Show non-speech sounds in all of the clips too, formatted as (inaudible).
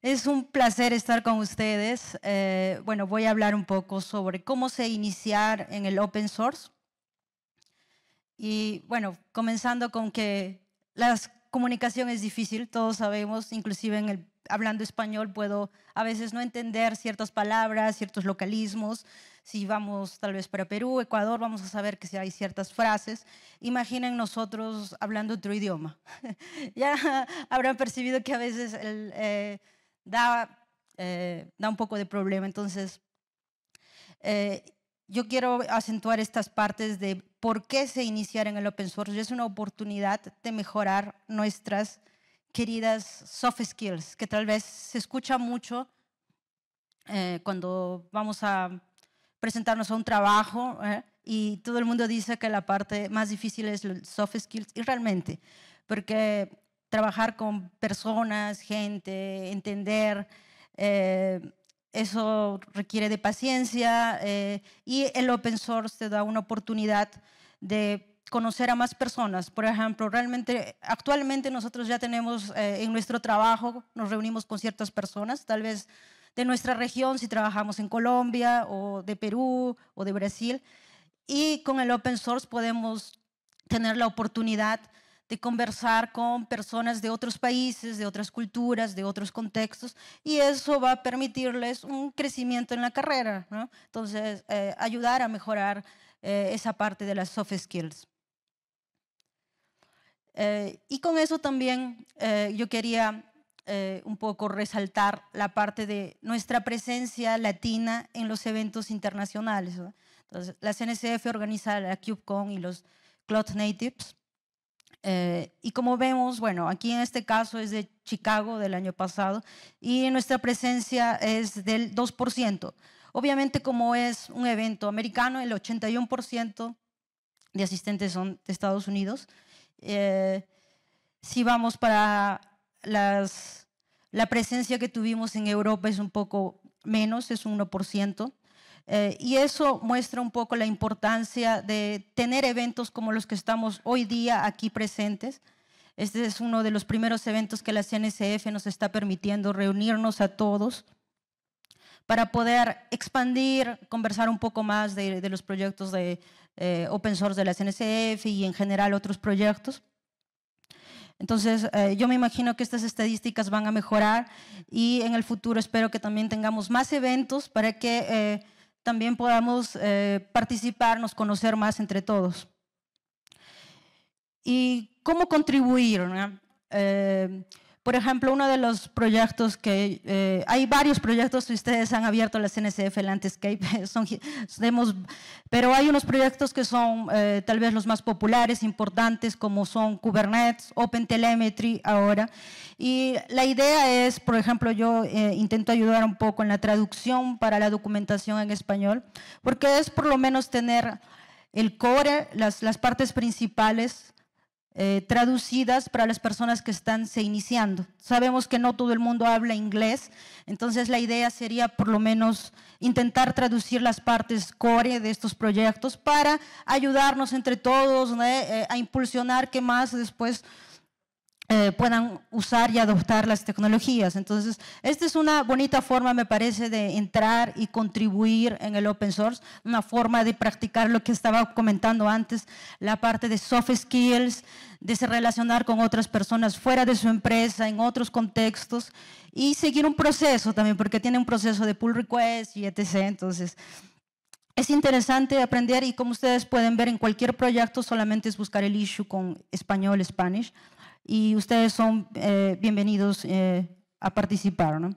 Es un placer estar con ustedes. Eh, bueno, voy a hablar un poco sobre cómo se iniciar en el open source. Y bueno, comenzando con que la comunicación es difícil, todos sabemos, inclusive en el, hablando español puedo a veces no entender ciertas palabras, ciertos localismos. Si vamos tal vez para Perú, Ecuador, vamos a saber que si hay ciertas frases. Imaginen nosotros hablando otro idioma. (laughs) ya habrán percibido que a veces el... Eh, da, eh, da un poco de problema. Entonces, eh, yo quiero acentuar estas partes de por qué se iniciar en el open source. Es una oportunidad de mejorar nuestras queridas soft skills, que tal vez se escucha mucho eh, cuando vamos a presentarnos a un trabajo y todo el mundo dice que la parte más difícil es los soft skills y realmente, porque trabajar con personas, gente, entender. Eh, eso requiere de paciencia eh, y el open source te da una oportunidad de conocer a más personas. Por ejemplo, realmente actualmente nosotros ya tenemos eh, en nuestro trabajo, nos reunimos con ciertas personas, tal vez de nuestra región, si trabajamos en Colombia o de Perú o de Brasil, y con el open source podemos tener la oportunidad de conversar con personas de otros países, de otras culturas, de otros contextos, y eso va a permitirles un crecimiento en la carrera. Entonces, eh, ayudar a mejorar eh, esa parte de las soft skills. Eh, y con eso también yo quería un poco resaltar la parte de nuestra presencia latina en los eventos internacionales. Entonces, la CNCF organiza la CubeCon y los Cloud Natives eh, y como vemos, bueno, aquí en este caso es de Chicago del año pasado y nuestra presencia es del 2%. Obviamente como es un evento americano, el 81% de asistentes son de Estados Unidos. Eh, si vamos para las, la presencia que tuvimos en Europa es un poco menos, es un 1%. Eh, y eso muestra un poco la importancia de tener eventos como los que estamos hoy día aquí presentes. Este es uno de los primeros eventos que la CNCF nos está permitiendo reunirnos a todos para poder expandir, conversar un poco más de, los proyectos de eh, open source de la CNCF y en general otros proyectos. Entonces, eh, yo me imagino que estas estadísticas van a mejorar y en el futuro espero que también tengamos más eventos para que también podamos eh, participar, participarnos, conocer más entre todos. ¿Y cómo contribuir? Eh, por ejemplo, uno de los proyectos que eh, hay varios proyectos, ustedes han abierto la CNCF Landscape, (laughs) son, tenemos, pero hay unos proyectos que son eh, tal vez los más populares, importantes, como son Kubernetes, OpenTelemetry ahora. Y la idea es, por ejemplo, yo eh, intento ayudar un poco en la traducción para la documentación en español, porque es por lo menos tener el core, las, las partes principales eh, traducidas para las personas que están se iniciando. Sabemos que no todo el mundo habla inglés, entonces la idea sería por lo menos intentar traducir las partes core de estos proyectos para ayudarnos entre todos eh, eh, a impulsionar que más después eh, puedan usar y adoptar las tecnologías. Entonces, esta es una bonita forma, me parece, de entrar y contribuir en el open source, una forma de practicar lo que estaba comentando antes, la parte de soft skills, de se relacionar con otras personas fuera de su empresa, en otros contextos, y seguir un proceso también, porque tiene un proceso de pull request y etc. Entonces, es interesante aprender y como ustedes pueden ver en cualquier proyecto solamente es buscar el issue con español, Spanish y ustedes son eh, bienvenidos eh, a participar. ¿no?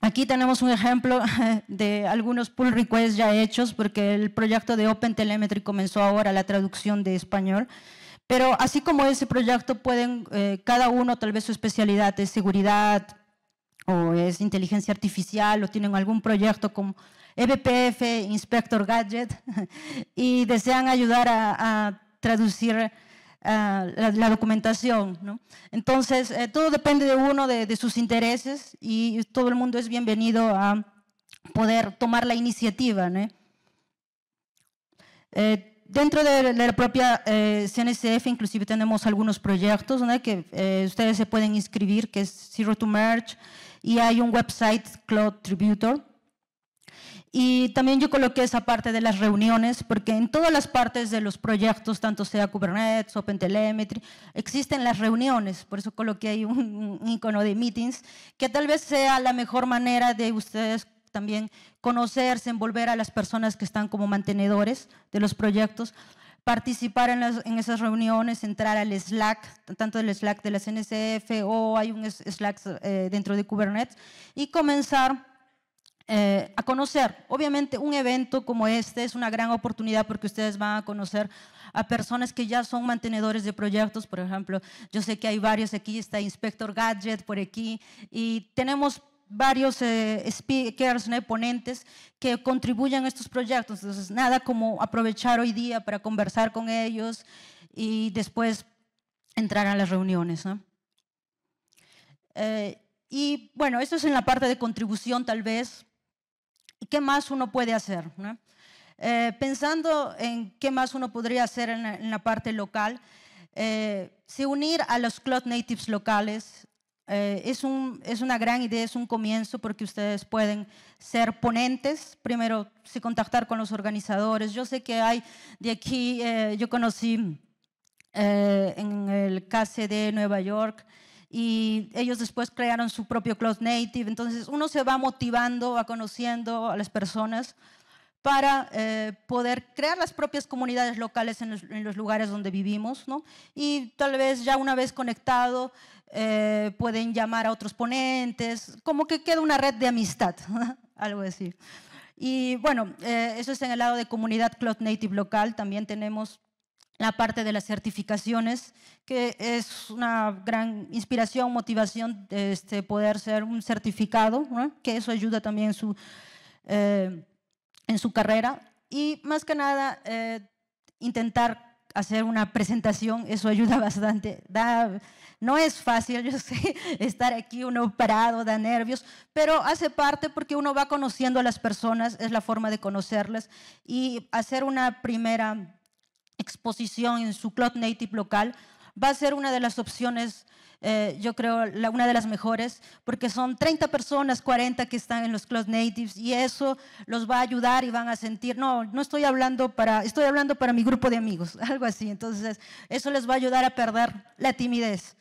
Aquí tenemos un ejemplo (laughs) de algunos pull requests ya hechos, porque el proyecto de Open Telemetry comenzó ahora la traducción de español. Pero así como ese proyecto pueden, eh, cada uno tal vez su especialidad es seguridad o es inteligencia artificial o tienen algún proyecto como EBPF, Inspector Gadget, (laughs) y desean ayudar a traducir Ah, la, documentación. Entonces, eh, todo depende de uno, de, sus intereses, y todo el mundo es bienvenido a poder tomar la iniciativa. Eh, dentro de la propia eh, CNCF, inclusive tenemos algunos proyectos que ustedes se pueden inscribir, que es Zero to Merge, y hay un website, Cloud Tributor, y también yo coloqué esa parte de las reuniones, porque en todas las partes de los proyectos, tanto sea Kubernetes, OpenTelemetry, existen las reuniones, por eso coloqué ahí un, icono de meetings, que tal vez sea la mejor manera de ustedes también conocerse, envolver a las personas que están como mantenedores de los proyectos, participar en, esas reuniones, entrar al Slack, tanto el Slack de la CNCF o hay un Slack eh, dentro de Kubernetes, y comenzar eh, a conocer. Obviamente un evento como este es una gran oportunidad porque ustedes van a conocer a personas que ya son mantenedores de proyectos, por ejemplo, yo sé que hay varios aquí, está Inspector Gadget por aquí, y tenemos varios eh, speakers, ponentes que contribuyen a estos proyectos. Entonces, nada como aprovechar hoy día para conversar con ellos y después entrar a las reuniones. ¿no? Eh, y bueno, esto es en la parte de contribución tal vez qué más uno puede hacer. Eh, pensando en qué más uno podría hacer en la, parte local, eh, si se unir a los cloud natives locales eh, es, es, una gran idea, es un comienzo porque ustedes pueden ser ponentes, primero se contactar con los organizadores. Yo sé que hay de aquí, yo conocí en el KCD de Nueva York, y ellos después crearon su propio Cloud Native. Entonces uno se va motivando, va conociendo a las personas para eh, poder crear las propias comunidades locales en los, lugares donde vivimos. ¿no? Y tal vez ya una vez conectado eh, pueden llamar a otros ponentes, como que queda una red de amistad, (laughs) algo así. Y bueno, eh, eso es en el lado de comunidad Cloud Native local, también tenemos la parte de las certificaciones, que es una gran inspiración, motivación este, poder ser un certificado, que eso ayuda también en su, eh, en su carrera. Y más que nada, eh, intentar hacer una presentación, eso ayuda (laughs) bastante. Da, no es fácil, (laughs) yo sé, estar aquí uno parado, da nervios, pero hace parte porque uno va conociendo a las personas, es la forma de conocerlas y hacer una primera exposición en su cloud native local, va a ser una de las opciones, eh, yo creo, la, una de las mejores, porque son 30 personas, 40 que están en los cloud natives y eso los va a ayudar y van a sentir, no, no estoy hablando para, estoy hablando para mi grupo de amigos, (laughs) algo así. Entonces, eso les va a ayudar a perder la timidez.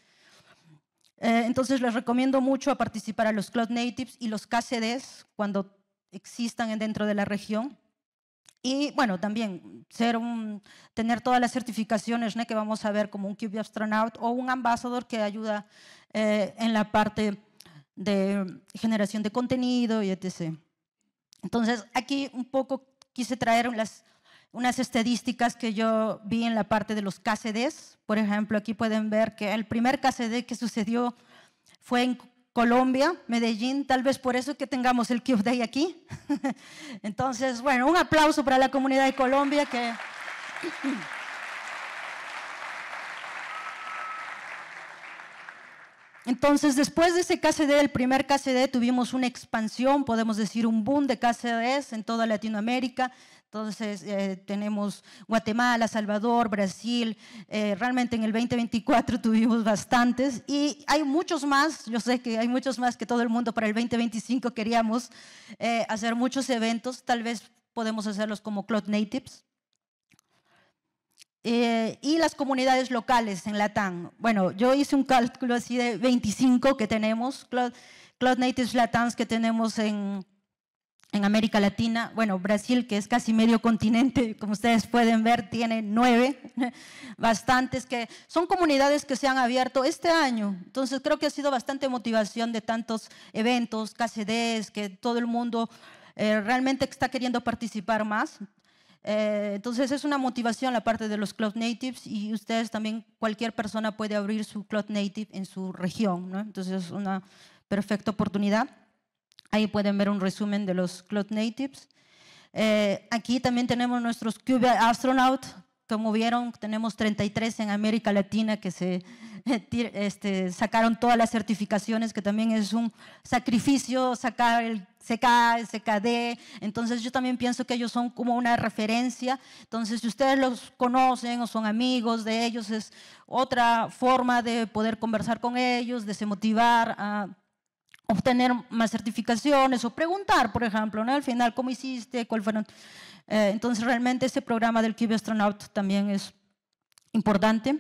Eh, entonces, les recomiendo mucho a participar a los cloud natives y los KCDs cuando existan dentro de la región. Y bueno, también ser un, tener todas las certificaciones que vamos a ver como un Cube Astronaut o un ambassador que ayuda eh, en la parte de generación de contenido y etc. Entonces, aquí un poco quise traer las unas estadísticas que yo vi en la parte de los KCDs. Por ejemplo, aquí pueden ver que el primer KCD que sucedió fue en Colombia, Medellín, tal vez por eso que tengamos el Cube Day aquí. (laughs) Entonces, bueno, un aplauso para la comunidad de Colombia que... (clears throat) Entonces, después de ese KCD, el primer KCD, tuvimos una expansión, podemos decir un boom de KCDs en toda Latinoamérica. Entonces, eh, tenemos Guatemala, Salvador, Brasil, eh, realmente en el 2024 tuvimos bastantes y hay muchos más, yo sé que hay muchos más que todo el mundo para el 2025 queríamos eh, hacer muchos eventos, tal vez podemos hacerlos como Cloud Natives. y las comunidades locales en Latam. Bueno, yo hice un cálculo así de 25 que tenemos, Cloud, Natives Latans que tenemos en, en América Latina, bueno, Brasil, que es casi medio continente, como ustedes pueden ver, tiene nueve, (laughs) bastantes, que son comunidades que se han abierto este año. Entonces creo que ha sido bastante motivación de tantos eventos, KCDs, que todo el mundo eh, realmente está queriendo participar más. Eh, entonces es una motivación la parte de los cloud natives y ustedes también, cualquier persona puede abrir su cloud native en su región, ¿no? Entonces es una perfecta oportunidad. Ahí pueden ver un resumen de los Cloud Natives. Eh, aquí también tenemos nuestros Cube Astronauts, Como vieron, tenemos 33 en América Latina que se eh, este, sacaron todas las certificaciones, que también es un sacrificio sacar el CK, el CKD. Entonces yo también pienso que ellos son como una referencia. Entonces si ustedes los conocen o son amigos de ellos, es otra forma de poder conversar con ellos, de se motivar a obtener más certificaciones o preguntar, por ejemplo, ¿no? al final, ¿cómo hiciste? ¿Cuál fueron? Eh, entonces, realmente este programa del Cube Astronaut también es importante.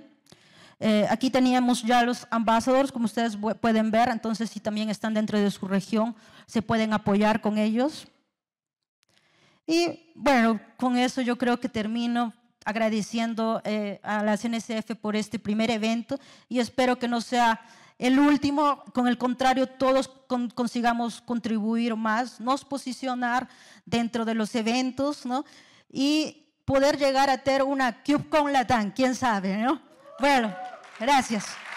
Eh, aquí teníamos ya los embajadores, como ustedes pueden ver, entonces si también están dentro de su región, se pueden apoyar con ellos. Y bueno, con eso yo creo que termino agradeciendo eh, a la CNCF por este primer evento y espero que no sea el último, con el contrario, todos consigamos contribuir más, nos posicionar dentro de los eventos, ¿no? Y poder llegar a tener una Cube con Latam, quién sabe, ¿no? Bueno, gracias.